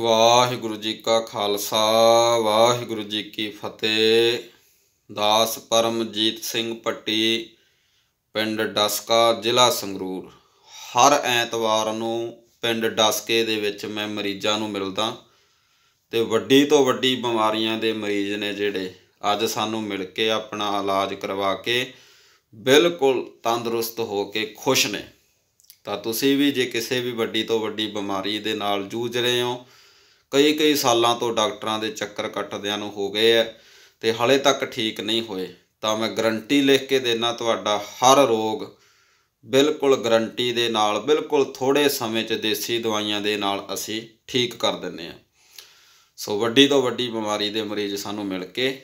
ਵਾਹਿਗੁਰੂ ਜੀ ਕਾ ਖਾਲਸਾ ਵਾਹਿਗੁਰੂ ਜੀ ਕੀ ਫਤਿਹ ਦਾਸ ਪਰਮਜੀਤ ਸਿੰਘ ਪੱਟੀ ਪਿੰਡ ਡਸਕਾ ਜ਼ਿਲ੍ਹਾ ਸੰਗਰੂਰ ਹਰ ਐਤਵਾਰ ਨੂੰ ਪਿੰਡ ਡਸਕੇ ਦੇ ਵਿੱਚ ਮੈਂ ਮਰੀਜ਼ਾਂ ਨੂੰ ਮਿਲਦਾ ਤੇ ਵੱਡੀ ਤੋਂ ਵੱਡੀ ਬਿਮਾਰੀਆਂ ਦੇ ਮਰੀਜ਼ ਨੇ ਜਿਹੜੇ ਅੱਜ ਸਾਨੂੰ ਮਿਲ ਕੇ ਆਪਣਾ ਇਲਾਜ ਕਰਵਾ ਕੇ ਬਿਲਕੁਲ ਤੰਦਰੁਸਤ ਹੋ ਕੇ ਖੁਸ਼ ਨੇ ਤਾਂ ਤੁਸੀਂ ਵੀ ਜੇ ਕਿਸੇ ਵੀ ਵੱਡੀ ਤੋਂ ਵੱਡੀ ਬਿਮਾਰੀ ਦੇ ਨਾਲ ਜੂਝ ਰਹੇ ਹੋ ਕਈ ਕਈ ਸਾਲਾਂ ਤੋਂ ਡਾਕਟਰਾਂ ਦੇ ਚੱਕਰ ਕੱਟਦਿਆਂ ਨੂੰ ਹੋ ਗਏ ਐ ਤੇ ਹਲੇ ਤੱਕ ਠੀਕ ਨਹੀਂ ਹੋਏ ਤਾਂ ਮੈਂ ਗਰੰਟੀ ਲਿਖ ਕੇ ਦੇਣਾ ਤੁਹਾਡਾ ਹਰ ਰੋਗ ਬਿਲਕੁਲ ਗਰੰਟੀ ਦੇ ਨਾਲ ਬਿਲਕੁਲ ਥੋੜੇ ਸਮੇਂ 'ਚ ਦੇਸੀ ਦਵਾਈਆਂ ਦੇ ਨਾਲ ਅਸੀਂ ਠੀਕ ਕਰ ਦਿੰਨੇ ਆ ਸੋ ਵੱਡੀ ਤੋਂ ਵੱਡੀ ਬਿਮਾਰੀ ਦੇ ਮਰੀਜ਼ ਸਾਨੂੰ ਮਿਲ ਕੇ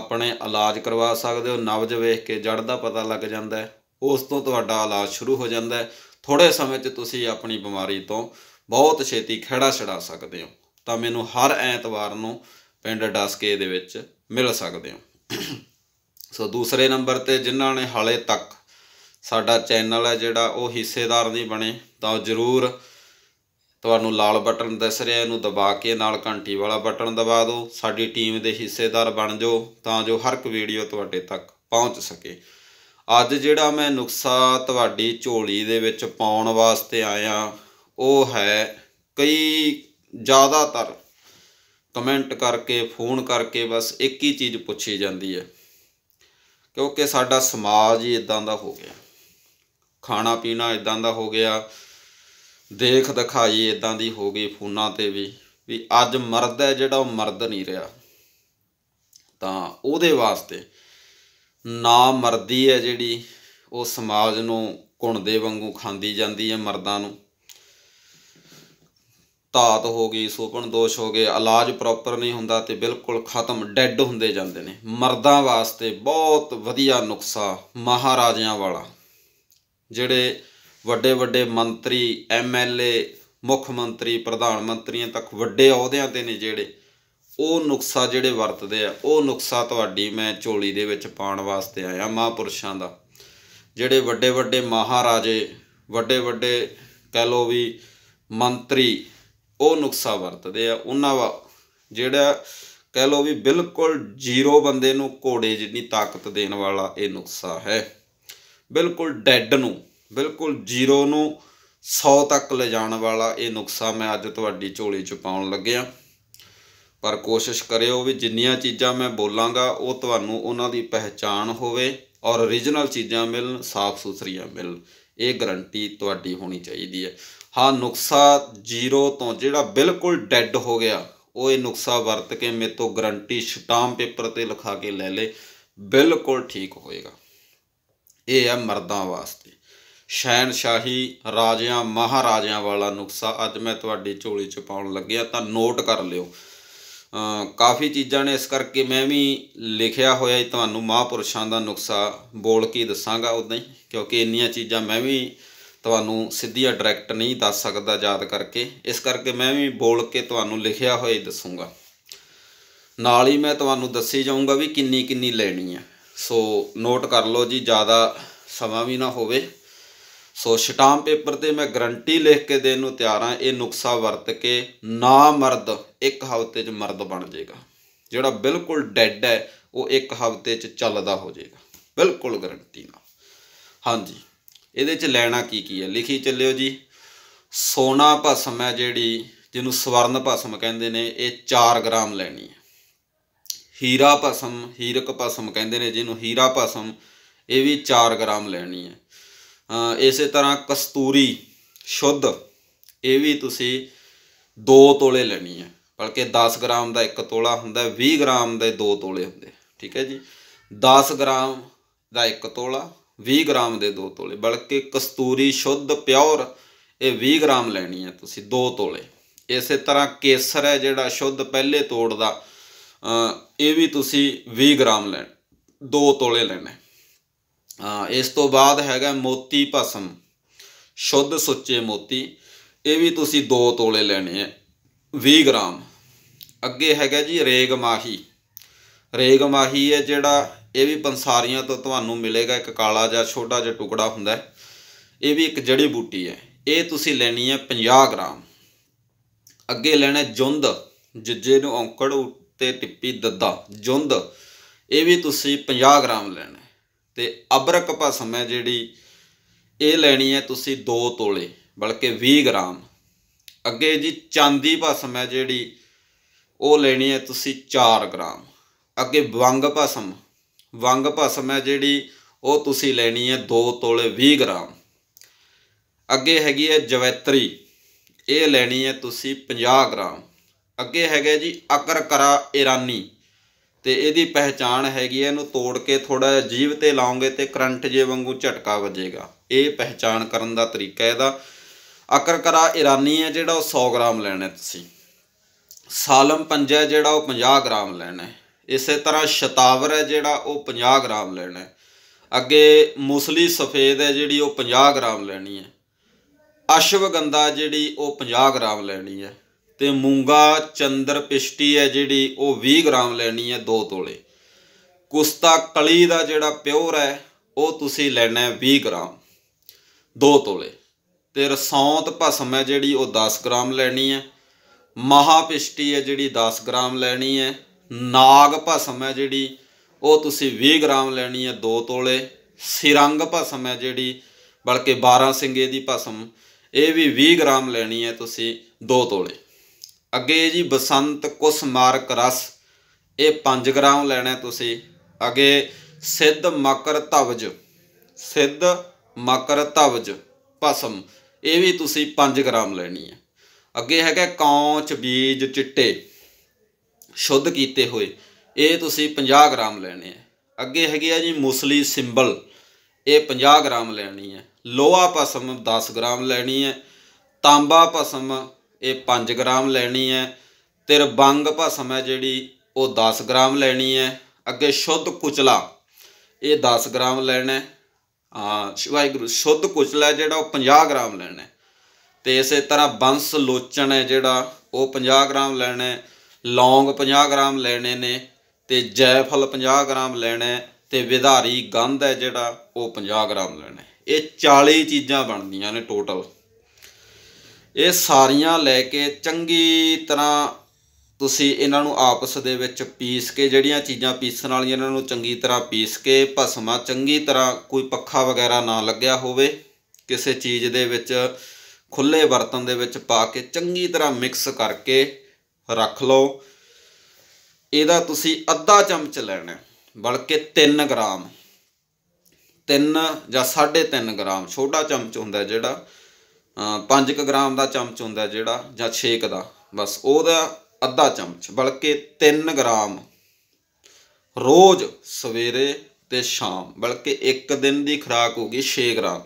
ਆਪਣੇ ਇਲਾਜ ਕਰਵਾ ਸਕਦੇ ਹੋ ਨਬਜ ਵੇਖ ਕੇ ਜੜ ਦਾ ਪਤਾ ਲੱਗ ਜਾਂਦਾ ਹੈ ਉਸ ਤੋਂ ਤੁਹਾਡਾ ਇਲਾਜ ਸ਼ੁਰੂ ਹੋ ਜਾਂਦਾ ਹੈ ਥੋੜੇ ਸਮੇਂ 'ਚ ਤੁਸੀਂ ਆਪਣੀ ਬਿਮਾਰੀ ਤੋਂ ਬਹੁਤ ਛੇਤੀ ਖਿਹੜਾ ਛੜਾ ਸਕਦੇ ਹੋ ਤਾਂ ਮੈਨੂੰ ਹਰ ਐਤਵਾਰ ਨੂੰ ਪਿੰਡ ਡਸਕੇ ਦੇ ਵਿੱਚ ਮਿਲ ਸਕਦੇ ਹੋ ਸੋ ਦੂਸਰੇ ਨੰਬਰ ਤੇ ਜਿਨ੍ਹਾਂ ਨੇ ਹਾਲੇ ਤੱਕ ਸਾਡਾ ਚੈਨਲ ਹੈ ਜਿਹੜਾ ਉਹ ਹਿੱਸੇਦਾਰ ਨਹੀਂ ਬਣੇ ਤਾਂ ਜਰੂਰ ਤੁਹਾਨੂੰ ਲਾਲ ਬਟਨ ਦਿਸ ਰਿਹਾ ਇਹਨੂੰ ਦਬਾ ਕੇ ਨਾਲ ਘੰਟੀ ਵਾਲਾ ਬਟਨ ਦਬਾ ਦਿਓ ਸਾਡੀ ਟੀਮ ਦੇ ਹਿੱਸੇਦਾਰ ਬਣ ਜਾਓ ਤਾਂ ਜੋ ਹਰ ਇੱਕ ਵੀਡੀਓ ਤੁਹਾਡੇ ਤੱਕ ਪਹੁੰਚ ਸਕੇ ਅੱਜ ਜਿਹੜਾ ਮੈਂ ਨੁਕਸਾ ਤੁਹਾਡੀ ਝੋਲੀ ਦੇ ਵਿੱਚ ਪਾਉਣ ਵਾਸਤੇ ਆਇਆ ਉਹ ਹੈ ਕਈ ਜ਼ਿਆਦਾਤਰ ਕਮੈਂਟ ਕਰਕੇ ਫੋਨ ਕਰਕੇ ਬਸ ਇੱਕ ਹੀ ਚੀਜ਼ ਪੁੱਛੀ ਜਾਂਦੀ ਹੈ ਕਿਉਂਕਿ ਸਾਡਾ ਸਮਾਜ ਹੀ ਇਦਾਂ ਦਾ ਹੋ ਗਿਆ ਖਾਣਾ ਪੀਣਾ ਇਦਾਂ ਦਾ ਹੋ ਗਿਆ ਦੇਖ ਦਿਖਾਈ ਇਦਾਂ ਦੀ ਹੋ ਗਈ ਫੋਨਾਂ ਤੇ ਵੀ ਵੀ ਅੱਜ ਮਰਦ ਹੈ ਜਿਹੜਾ ਉਹ ਮਰਦ ਨਹੀਂ ਰਿਹਾ ਤਾਂ ਉਹਦੇ ਵਾਸਤੇ ਨਾ ਮਰਦੀ ਹੈ ਜਿਹੜੀ ਉਹ ਸਮਾਜ ਨੂੰ ਕੁੰਡੇ ਵਾਂਗੂ ਖਾਂਦੀ ਜਾਂਦੀ ਹੈ ਮਰਦਾਂ ਨੂੰ ਧਾਤ ਹੋ ਗਈ ਸੁਪਨ ਦੋਸ਼ ਹੋ ਗਏ ਇਲਾਜ ਪ੍ਰੋਪਰ ਨਹੀਂ ਹੁੰਦਾ ਤੇ ਬਿਲਕੁਲ ਖਤਮ ਡੈੱਡ ਹੁੰਦੇ ਜਾਂਦੇ ਨੇ ਮਰਦਾਂ ਵਾਸਤੇ ਬਹੁਤ ਵਧੀਆ ਨੁਕਸਾ ਮਹਾਰਾਜਿਆਂ ਵਾਲਾ ਜਿਹੜੇ ਵੱਡੇ ਵੱਡੇ ਮੰਤਰੀ ਐਮਐਲਏ ਮੁੱਖ ਮੰਤਰੀ ਪ੍ਰਧਾਨ ਮੰਤਰੀਆਂ ਤੱਕ ਵੱਡੇ ਅਹੁਦਿਆਂ ਤੇ ਨੇ ਜਿਹੜੇ ਉਹ ਨੁਕਸਾ ਜਿਹੜੇ ਵਰਤਦੇ ਆ ਉਹ ਨੁਕਸਾ ਤੁਹਾਡੀ ਮੈਂ ਝੋਲੀ ਦੇ ਵਿੱਚ ਪਾਉਣ ਵਾਸਤੇ ਆਇਆ ਮਹਾਪੁਰਸ਼ਾਂ ਦਾ ਜਿਹੜੇ ਵੱਡੇ ਵੱਡੇ ਮਹਾਰਾਜੇ ਵੱਡੇ ਵੱਡੇ ਕਹਿ ਲੋ ਵੀ ਮੰਤਰੀ ਉਹ ਨੁਕਸਾ ਵਰਤਦੇ ਆ ਉਹਨਾਂ ਜਿਹੜਾ ਕਹਿ ਲੋ ਵੀ ਬਿਲਕੁਲ ਜ਼ੀਰੋ ਬੰਦੇ ਨੂੰ ਘੋੜੇ ਜਿੰਨੀ ਤਾਕਤ ਦੇਣ ਵਾਲਾ ਇਹ ਨੁਕਸਾ ਹੈ ਬਿਲਕੁਲ ਡੈੱਡ ਨੂੰ ਬਿਲਕੁਲ ਜ਼ੀਰੋ ਨੂੰ 100 ਤੱਕ ਲਿਜਾਣ ਵਾਲਾ ਇਹ ਨੁਕਸਾ ਮੈਂ ਅੱਜ ਤੁਹਾਡੀ ਝੋਲੀ ਚ ਪਾਉਣ ਲੱਗਿਆ ਪਰ ਕੋਸ਼ਿਸ਼ ਕਰਿਓ ਵੀ ਜਿੰਨੀਆਂ ਚੀਜ਼ਾਂ ਮੈਂ ਬੋਲਾਂਗਾ ਉਹ ਤੁਹਾਨੂੰ ਉਹਨਾਂ ਦੀ ਪਹਿਚਾਣ ਹੋਵੇ ਔਰ origignal ਚੀਜ਼ਾਂ ਮਿਲਣ ਸਾਫ਼ ਸੁਥਰੀਆਂ ਮਿਲਣ ਇਹ ਗਰੰਟੀ ਤੁਹਾਡੀ ਹੋਣੀ ਚਾਹੀਦੀ ਹੈ ਹਾਂ ਨੁਕਸਾ ਜ਼ੀਰੋ ਤੋਂ ਜਿਹੜਾ ਬਿਲਕੁਲ ਡੈੱਡ ਹੋ ਗਿਆ ਉਹ ਇਹ ਨੁਕਸਾ ਵਰਤ ਕੇ ਮੇਰੇ ਤੋਂ ਗਰੰਟੀ ਸਟਾਮ ਪੇਪਰ ਤੇ ਲਿਖਾ ਕੇ ਲੈ ਲੇ ਬਿਲਕੁਲ ਠੀਕ ਹੋਏਗਾ ਇਹ ਆ ਮਰਦਾਂ ਵਾਸਤੇ ਸ਼ਹਿਨशाही ਰਾਜਿਆਂ ਮਹਾਰਾਜਿਆਂ ਵਾਲਾ ਨੁਕਸਾ ਅੱਜ ਮੈਂ ਤੁਹਾਡੀ ਝੋਲੀ ਚ ਪਾਉਣ ਲੱਗਿਆ ਤਾਂ ਨੋਟ ਕਰ ਲਿਓ ਕਾਫੀ ਚੀਜ਼ਾਂ ਨੇ ਇਸ ਕਰਕੇ ਮੈਂ ਵੀ ਲਿਖਿਆ ਹੋਇਆ ਤੁਹਾਨੂੰ ਮਹਾਪੁਰਸ਼ਾਂ ਦਾ ਨੁਕਸਾ ਬੋਲ ਕੇ ਦੱਸਾਂਗਾ ਉਦਾਂ ਹੀ ਕਿਉਂਕਿ ਇੰਨੀਆਂ ਚੀਜ਼ਾਂ ਮੈਂ ਵੀ ਤੁਹਾਨੂੰ ਸਿੱਧੀ ਜਾਂ ਡਾਇਰੈਕਟ ਨਹੀਂ ਦੱਸ ਸਕਦਾ ਯਾਦ ਕਰਕੇ ਇਸ ਕਰਕੇ ਮੈਂ ਵੀ ਬੋਲ ਕੇ ਤੁਹਾਨੂੰ ਲਿਖਿਆ ਹੋਇਆ ਦੱਸੂਗਾ ਨਾਲ ਹੀ ਮੈਂ ਤੁਹਾਨੂੰ ਦੱਸੀ ਜਾਊਂਗਾ ਵੀ ਕਿੰਨੀ ਕਿੰਨੀ ਲੈਣੀ ਹੈ ਸੋ ਨੋਟ ਕਰ ਲਓ ਜੀ ਜ਼ਿਆਦਾ ਸਮਾਂ ਵੀ ਨਾ ਹੋਵੇ ਸੋ ਸ਼ਟਾਮ ਪੇਪਰ ਤੇ ਮੈਂ ਗਰੰਟੀ ਲਿਖ ਕੇ ਦੇਣ ਨੂੰ ਤਿਆਰ ਹਾਂ ਇਹ ਨੁਕਸਾ ਵਰਤ ਕੇ ਨਾ ਮਰਦ ਇੱਕ ਹਫ਼ਤੇ 'ਚ ਮਰਦ ਬਣ ਜਾਏਗਾ ਜਿਹੜਾ ਬਿਲਕੁਲ ਡੈੱਡ ਹੈ ਉਹ ਇੱਕ ਹਫ਼ਤੇ 'ਚ ਚੱਲਦਾ ਹੋ ਜਾਏਗਾ ਬਿਲਕੁਲ ਗਰੰਟੀ ਨਾਲ ਹਾਂਜੀ ਇਹਦੇ 'ਚ ਲੈਣਾ ਕੀ ਕੀ ਹੈ ਲਿਖੀ ਚੱਲਿਓ ਜੀ ਸੋਨਾ ਭਸਮ ਹੈ ਜਿਹੜੀ ਜਿਹਨੂੰ ਸਵਰਨ ਭਸਮ ਕਹਿੰਦੇ ਨੇ ਇਹ 4 ਗ੍ਰਾਮ ਲੈਣੀ ਹੈ ਹੀਰਾ ਭਸਮ ਹੀਰਕ ਭਸਮ ਕਹਿੰਦੇ ਨੇ ਜਿਹਨੂੰ ਹੀਰਾ ਭਸਮ ਇਹ ਵੀ 4 ਗ੍ਰਾਮ ਲੈਣੀ ਹੈ ਇਸੇ ਤਰ੍ਹਾਂ ਕਸਤੂਰੀ ਸ਼ੁੱਧ ਇਹ ਵੀ ਤੁਸੀਂ 2 ਤੋਲੇ ਲੈਣੀ ਹੈ ਬਲਕਿ 10 ਗ੍ਰਾਮ ਦਾ 1 ਤੋਲਾ ਹੁੰਦਾ 20 ਗ੍ਰਾਮ ਦੇ 2 ਤੋਲੇ ਹੁੰਦੇ ਠੀਕ ਹੈ ਜੀ 10 ਗ੍ਰਾਮ ਦਾ 1 ਤੋਲਾ 20 ਗ੍ਰਾਮ ਦੇ 2 ਤੋਲੇ ਬਲਕਿ ਕਸਤੂਰੀ ਸ਼ੁੱਧ ਪਿਓਰ ਇਹ 20 ਗ੍ਰਾਮ ਲੈਣੀ ਹੈ ਤੁਸੀਂ 2 ਤੋਲੇ ਇਸੇ ਤਰ੍ਹਾਂ ਕੇਸਰ ਹੈ ਜਿਹੜਾ ਸ਼ੁੱਧ ਪਹਿਲੇ ਤੋੜ ਦਾ ਇਹ ਵੀ ਤੁਸੀਂ 20 ਗ੍ਰਾਮ ਲੈਣ 2 ਤੋਲੇ ਲੈਣਾ ਇਸ ਤੋਂ ਬਾਅਦ ਹੈਗਾ ਮੋਤੀ ਭਸਮ ਸ਼ੁੱਧ ਸੁੱਚੇ ਮੋਤੀ ਇਹ ਵੀ ਤੁਸੀਂ 2 ਤੋਲੇ ਲੈਣੇ ਆ 20 ਗ੍ਰਾਮ ਅੱਗੇ ਹੈਗਾ ਜੀ ਰੇਗ ਮਾਹੀ ਰੇਗ ਮਾਹੀ ਹੈ ਜਿਹੜਾ ਇਹ ਵੀ ਪੰਸਾਰੀਆਂ ਤੋਂ ਤੁਹਾਨੂੰ ਮਿਲੇਗਾ ਇੱਕ ਕਾਲਾ ਜਿਹਾ ਛੋਟਾ ਜਿਹਾ ਟੁਕੜਾ ਹੁੰਦਾ ਇਹ ਵੀ ਇੱਕ ਜੜੀ ਬੂਟੀ ਹੈ ਇਹ ਤੁਸੀਂ ਲੈਣੀ ਹੈ 50 ਗ੍ਰਾਮ ਅੱਗੇ ਲੈਣਾ ਜੁੰਦ ਜਿੱਜੇ ਨੂੰ ਔਂਕੜ ਉੱਤੇ ਟਿੱਪੀ ਦੱਦਾ ਜੁੰਦ ਇਹ ਵੀ ਤੁਸੀਂ 50 ਗ੍ਰਾਮ ਲੈਣਾ ਤੇ ਅਬਰਕ ਭਸਮ ਹੈ ਜਿਹੜੀ ਇਹ ਲੈਣੀ ਹੈ ਤੁਸੀਂ 2 ਤੋਲੇ ਬਲਕਿ 20 ਗ੍ਰਾਮ ਅੱਗੇ ਜੀ ਚਾਂਦੀ ਭਸਮ ਹੈ ਜਿਹੜੀ ਉਹ ਲੈਣੀ ਹੈ ਤੁਸੀਂ 4 ਗ੍ਰਾਮ ਅੱਗੇ ਬਵੰਗ ਭਸਮ ਵੰਗ ਭਸਮ ਹੈ ਜਿਹੜੀ ਉਹ ਤੁਸੀਂ ਲੈਣੀ ਹੈ 2 ਤੋਲੇ 20 ਗ੍ਰਾਮ ਅੱਗੇ ਹੈਗੀ ਹੈ ਜਵੈਤਰੀ ਇਹ ਲੈਣੀ ਹੈ ਤੁਸੀਂ 50 ਗ੍ਰਾਮ ਅੱਗੇ ਹੈਗਾ ਜੀ ਅਕਰਕਰਾ ਇਰਾਨੀ ਤੇ ਇਹਦੀ ਪਹਿਚਾਣ ਹੈਗੀ ਹੈ ਇਹਨੂੰ ਤੋੜ ਕੇ ਥੋੜਾ ਜਿਹਾ ਜੀਵ ਤੇ ਲਾਉਂਗੇ ਤੇ ਕਰੰਟ ਜੇ ਵਾਂਗੂ ਝਟਕਾ ਵੱਜੇਗਾ ਇਹ ਪਹਿਚਾਣ ਕਰਨ ਦਾ ਤਰੀਕਾ ਇਹਦਾ ਅਕਰਕਰਾ ਇਰਾਨੀ ਹੈ ਜਿਹੜਾ ਉਹ 100 ਗ੍ਰਾਮ ਲੈਣਾ ਤੁਸੀਂ ਸਾਲਮ ਪੰਜਾ ਜਿਹੜਾ ਉਹ 50 ਗ੍ਰਾਮ ਲੈਣਾ ਇਸੇ ਤਰ੍ਹਾਂ ਸ਼ਤਾਵਰ ਹੈ ਜਿਹੜਾ ਉਹ 50 ਗ੍ਰਾਮ ਲੈਣਾ ਹੈ ਅੱਗੇ ਮੁਸਲੀ ਸਫੇਦ ਹੈ ਜਿਹੜੀ ਉਹ 50 ਗ੍ਰਾਮ ਲੈਣੀ ਹੈ ਅਸ਼ਵਗੰਧਾ ਜਿਹੜੀ ਉਹ 50 ਗ੍ਰਾਮ ਲੈਣੀ ਹੈ ਤੇ ਮੂੰਗਾ ਚੰਦਰ ਪਿਸ਼ਟੀ ਹੈ ਜਿਹੜੀ ਉਹ 20 ਗ੍ਰਾਮ ਲੈਣੀ ਹੈ 2 ਤੋਲੇ ਕੁਸਤਾ ਕਲੀ ਦਾ ਜਿਹੜਾ ਪਿਓਰ ਹੈ ਉਹ ਤੁਸੀਂ ਲੈਣਾ ਹੈ 20 ਗ੍ਰਾਮ 2 ਤੋਲੇ ਤੇ ਰਸੌਂਤ ਭਸਮ ਹੈ ਜਿਹੜੀ ਉਹ 10 ਗ੍ਰਾਮ ਲੈਣੀ ਹੈ ਮਹਾ ਪਿਸ਼ਟੀ ਹੈ ਜਿਹੜੀ 10 ਗ੍ਰਾਮ ਲੈਣੀ ਹੈ ਨਾਗ ਭਸਮ ਹੈ ਜਿਹੜੀ ਉਹ ਤੁਸੀਂ 20 ਗ੍ਰਾਮ ਲੈਣੀ ਹੈ 2 ਤੋਲੇ ਸਿਰੰਗ ਭਸਮ ਹੈ ਜਿਹੜੀ ਬਲਕਿ 12 ਸਿੰਗੇ ਦੀ ਭਸਮ ਇਹ ਵੀ 20 ਗ੍ਰਾਮ ਲੈਣੀ ਹੈ ਤੁਸੀਂ 2 ਤੋਲੇ ਅੱਗੇ ਜੀ ਬਸੰਤ ਕੁਸ ਮਾਰਕ ਰਸ ਇਹ 5 ਗ੍ਰਾਮ ਲੈਣਾ ਤੁਸੀਂ ਅੱਗੇ ਸਿੱਧ ਮਕਰ ਧਵਜ ਸਿੱਧ ਮਕਰ ਧਵਜ ਭਸਮ ਇਹ ਵੀ ਤੁਸੀਂ 5 ਗ੍ਰਾਮ ਲੈਣੀ ਹੈ ਅੱਗੇ ਹੈਗਾ ਕੌਂਚ ਬੀਜ ਚਿੱਟੇ ਸ਼ੁੱਧ ਕੀਤੇ ਹੋਏ ਇਹ ਤੁਸੀਂ 50 ਗ੍ਰਾਮ ਲੈਣੇ ਆ ਅੱਗੇ ਹੈਗੇ ਆ ਜੀ ਮੁਸਲੀ ਸਿੰਬਲ ਇਹ 50 ਗ੍ਰਾਮ ਲੈਣੀ ਹੈ ਲੋਹਾ ਭਸਮ 10 ਗ੍ਰਾਮ ਲੈਣੀ ਹੈ ਤਾਂਬਾ ਭਸਮ ਇਹ 5 ਗ੍ਰਾਮ ਲੈਣੀ ਹੈ ਤਿਰਬੰਗ ਭਸਮ ਹੈ ਜਿਹੜੀ ਉਹ 10 ਗ੍ਰਾਮ ਲੈਣੀ ਹੈ ਅੱਗੇ ਸ਼ੁੱਧ ਕੁਚਲਾ ਇਹ 10 ਗ੍ਰਾਮ ਲੈਣਾ ਆ ਗੁਰੂ ਸ਼ੁੱਧ ਕੁਚਲਾ ਜਿਹੜਾ ਉਹ 50 ਗ੍ਰਾਮ ਲੈਣਾ ਤੇ ਇਸੇ ਤਰ੍ਹਾਂ ਬੰਸ ਲੋਚਣ ਹੈ ਜਿਹੜਾ ਉਹ 50 ਗ੍ਰਾਮ ਲੈਣਾ ਲੌਂਗ 50 ਗ੍ਰਾਮ ਲੈਣੇ ਨੇ ਤੇ ਜੈਫਲ 50 ਗ੍ਰਾਮ ਲੈਣਾ ਤੇ ਵਿਧਾਰੀ ਗੰਧ ਹੈ ਜਿਹੜਾ ਉਹ 50 ਗ੍ਰਾਮ ਲੈਣਾ ਇਹ 40 ਚੀਜ਼ਾਂ ਬਣਦੀਆਂ ਨੇ ਟੋਟਲ ਇਹ ਸਾਰੀਆਂ ਲੈ ਕੇ ਚੰਗੀ ਤਰ੍ਹਾਂ ਤੁਸੀਂ ਇਹਨਾਂ ਨੂੰ ਆਪਸ ਦੇ ਵਿੱਚ ਪੀਸ ਕੇ ਜਿਹੜੀਆਂ ਚੀਜ਼ਾਂ ਪੀਸਣ ਵਾਲੀਆਂ ਇਹਨਾਂ ਨੂੰ ਚੰਗੀ ਤਰ੍ਹਾਂ ਪੀਸ ਕੇ ਭਸਮਾ ਚੰਗੀ ਤਰ੍ਹਾਂ ਕੋਈ ਪੱਖਾ ਵਗੈਰਾ ਨਾ ਲੱਗਿਆ ਹੋਵੇ ਕਿਸੇ ਚੀਜ਼ ਦੇ ਵਿੱਚ ਖੁੱਲੇ ਬਰਤਨ ਦੇ ਵਿੱਚ ਪਾ ਕੇ ਚੰਗੀ ਤਰ੍ਹਾਂ ਮਿਕਸ ਕਰਕੇ ਰੱਖ ਲਓ ਇਹਦਾ ਤੁਸੀਂ ਅੱਧਾ ਚਮਚ ਲੈਣਾ ਬਲਕਿ 3 ਗ੍ਰਾਮ 3 ਜਾਂ 3.5 ਗ੍ਰਾਮ ਛੋਟਾ ਚਮਚ ਹੁੰਦਾ ਜਿਹੜਾ 5 ਗ੍ਰਾਮ ਦਾ ਚਮਚ ਹੁੰਦਾ ਜਿਹੜਾ ਜਾਂ 6 ਦਾ ਬਸ ਉਹਦਾ ਅੱਧਾ ਚਮਚ ਬਲਕਿ 3 ਗ੍ਰਾਮ ਰੋਜ਼ ਸਵੇਰੇ ਤੇ ਸ਼ਾਮ ਬਲਕਿ ਇੱਕ ਦਿਨ ਦੀ ਖੁਰਾਕ ਹੋਗੀ 6 ਗ੍ਰਾਮ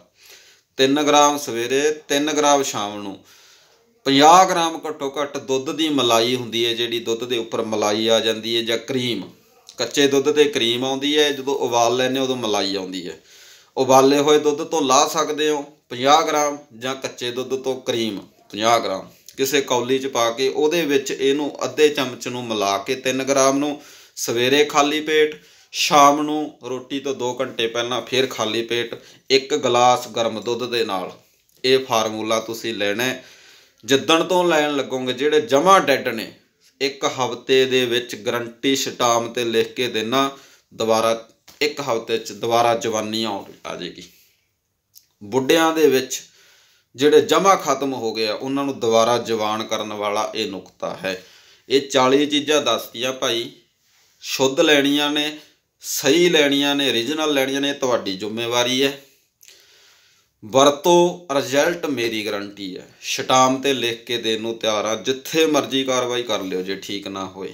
3 ਗ੍ਰਾਮ ਸਵੇਰੇ 3 ਗ੍ਰਾਮ ਸ਼ਾਮ ਨੂੰ 50 ਗ੍ਰਾਮ ਘੱਟੋ ਘੱਟ ਦੁੱਧ ਦੀ ਮਲਾਈ ਹੁੰਦੀ ਹੈ ਜਿਹੜੀ ਦੁੱਧ ਦੇ ਉੱਪਰ ਮਲਾਈ ਆ ਜਾਂਦੀ ਹੈ ਜਾਂ ਕਰੀਮ ਕੱਚੇ ਦੁੱਧ ਤੇ ਕਰੀਮ ਆਉਂਦੀ ਹੈ ਜਦੋਂ ਉਬਾਲ ਲੈਨੇ ਉਦੋਂ ਮਲਾਈ ਆਉਂਦੀ ਹੈ ਉਬਾਲੇ ਹੋਏ ਦੁੱਧ ਤੋਂ ਲਾ ਸਕਦੇ ਹੋ 50 ਗ੍ਰਾਮ ਜਾਂ ਕੱਚੇ ਦੁੱਧ ਤੋਂ ਕਰੀਮ 50 ਗ੍ਰਾਮ ਕਿਸੇ ਕੌਲੀ 'ਚ ਪਾ ਕੇ ਉਹਦੇ ਵਿੱਚ ਇਹਨੂੰ ਅੱਧੇ ਚਮਚ ਨੂੰ ਮਿਲਾ ਕੇ 3 ਗ੍ਰਾਮ ਨੂੰ ਸਵੇਰੇ ਖਾਲੀ ਪੇਟ ਸ਼ਾਮ ਨੂੰ ਰੋਟੀ ਤੋਂ 2 ਘੰਟੇ ਪਹਿਲਾਂ ਫਿਰ ਖਾਲੀ ਪੇਟ ਇੱਕ ਗਲਾਸ ਗਰਮ ਦੁੱਧ ਦੇ ਨਾਲ ਇਹ ਫਾਰਮੂਲਾ ਤੁਸੀਂ ਲੈਣਾ ਜਿੱਦਣ ਤੋਂ ਲੈਣ ਲੱਗੋਗੇ ਜਿਹੜੇ ਜਮਾ ਡੈਡ ਨੇ ਇੱਕ ਹਫ਼ਤੇ ਦੇ ਵਿੱਚ ਗਰੰਟੀ ਸਟਾਮ ਤੇ ਲਿਖ ਕੇ ਦੇਣਾ ਦੁਬਾਰਾ ਇੱਕ ਹਫ਼ਤੇ 'ਚ ਦੁਬਾਰਾ ਜਵਾਨੀ ਆ ਜਾਏਗੀ ਬੁੱਢਿਆਂ ਦੇ ਵਿੱਚ ਜਿਹੜੇ ਜਮਾ ਖਤਮ ਹੋ ਗਏ ਆ ਉਹਨਾਂ ਨੂੰ ਦੁਬਾਰਾ ਜਵਾਨ ਕਰਨ ਵਾਲਾ ਇਹ ਨੁਕਤਾ ਹੈ ਇਹ 40 ਚੀਜ਼ਾਂ ਦੱਸਤੀਆਂ ਭਾਈ ਸ਼ੁੱਧ ਲੈਣੀਆਂ ਨੇ ਸਹੀ ਲੈਣੀਆਂ ਨੇ origignal ਲੈਣੀਆਂ ਨੇ ਤੁਹਾਡੀ ਜ਼ਿੰਮੇਵਾਰੀ ਹੈ ਵਰਤੋ ਰਿਜ਼ਲਟ ਮੇਰੀ ਗਾਰੰਟੀ ਹੈ ਸ਼ਟਾਮ ਤੇ ਲਿਖ ਕੇ ਦੇਣ ਨੂੰ ਤਿਆਰ ਆ ਜਿੱਥੇ ਮਰਜ਼ੀ ਕਾਰਵਾਈ ਕਰ ਲਿਓ ਜੇ ਠੀਕ ਨਾ ਹੋਏ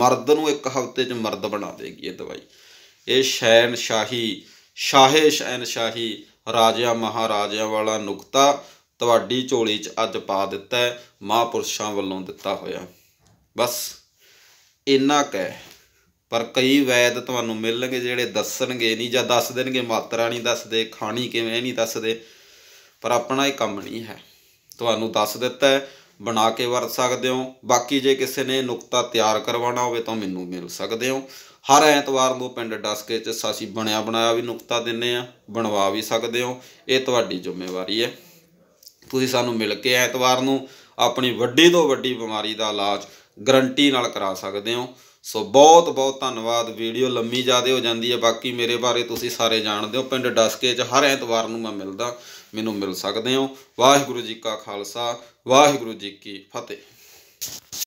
ਮਰਦ ਨੂੰ ਇੱਕ ਹਫ਼ਤੇ 'ਚ ਮਰਦ ਬਣਾ ਦੇਗੀ ਇਹ ਦਵਾਈ ਇਹ ਸ਼ੈਨ ਸ਼ਾਹੀ ਸ਼ਾਹੇ ਸ਼ੈਨ ਸ਼ਾਹੀ ਰਾਜਿਆਂ ਮਹਾਰਾਜਿਆਂ ਵਾਲਾ ਨੁਕਤਾ ਤੁਹਾਡੀ ਝੋਲੀ 'ਚ ਅੱਜ ਪਾ ਦਿੱਤਾ ਹੈ ਮਹਾਪੁਰਸ਼ਾਂ ਵੱਲੋਂ ਦਿੱਤਾ ਹੋਇਆ ਬਸ ਇੰਨਾ ਕਹਿ ਪਰ ਕਈ ਵੈਦ ਤੁਹਾਨੂੰ ਮਿਲਣਗੇ ਜਿਹੜੇ ਦੱਸਣਗੇ ਨਹੀਂ ਜਾਂ ਦੱਸ ਦੇਣਗੇ ਮਾਤਰਾ ਨਹੀਂ ਦੱਸਦੇ ਖਾਣੀ ਕਿਵੇਂ ਨਹੀਂ ਦੱਸਦੇ ਪਰ ਆਪਣਾ ਇਹ ਕੰਮ ਨਹੀਂ ਹੈ ਤੁਹਾਨੂੰ ਦੱਸ ਦਿੱਤਾ ਹੈ ਬਣਾ ਕੇ ਵਰਤ ਸਕਦੇ ਹੋ ਬਾਕੀ ਜੇ ਕਿਸੇ ਨੇ ਨੁਕਤਾ ਤਿਆਰ ਕਰਵਾਉਣਾ ਹੋਵੇ ਤਾਂ ਮੈਨੂੰ ਮਿਲ ਸਕਦੇ ਹੋ ਹਰ ਐਤਵਾਰ ਨੂੰ ਪਿੰਡ ਡਸਕੇ 'ਚ ਸਾਸੀ ਬਣਿਆ ਬਣਾਇਆ ਵੀ ਨੁਕਤਾ ਦਿੰਨੇ ਆ ਬਣਵਾ ਵੀ ਸਕਦੇ ਹੋ ਇਹ ਤੁਹਾਡੀ ਜ਼ਿੰਮੇਵਾਰੀ ਹੈ ਤੁਸੀਂ ਸਾਨੂੰ ਮਿਲ ਕੇ ਐਤਵਾਰ ਨੂੰ ਆਪਣੀ ਵੱਡੀ ਤੋਂ ਵੱਡੀ ਬਿਮਾਰੀ ਦਾ ਇਲਾਜ ਗਰੰਟੀ ਨਾਲ ਕਰਾ ਸਕਦੇ ਹੋ ਸੋ ਬਹੁਤ ਬਹੁਤ ਧੰਨਵਾਦ ਵੀਡੀਓ ਲੰਮੀ ਜਾਦੇ ਹੋ ਜਾਂਦੀ ਹੈ ਬਾਕੀ ਮੇਰੇ ਬਾਰੇ ਤੁਸੀਂ ਸਾਰੇ ਜਾਣਦੇ ਹੋ ਪਿੰਡ ਡਸਕੇ 'ਚ ਹਰ ਐਤਵਾਰ ਨੂੰ ਮੈਂ ਮਿਲਦਾ ਮੈਨੂੰ ਮਿਲ ਸਕਦੇ ਹੋ ਵਾਹਿਗੁਰੂ ਜੀ ਕਾ ਖਾਲਸਾ ਵਾਹਿਗੁਰੂ ਜੀ ਕੀ ਫਤਿਹ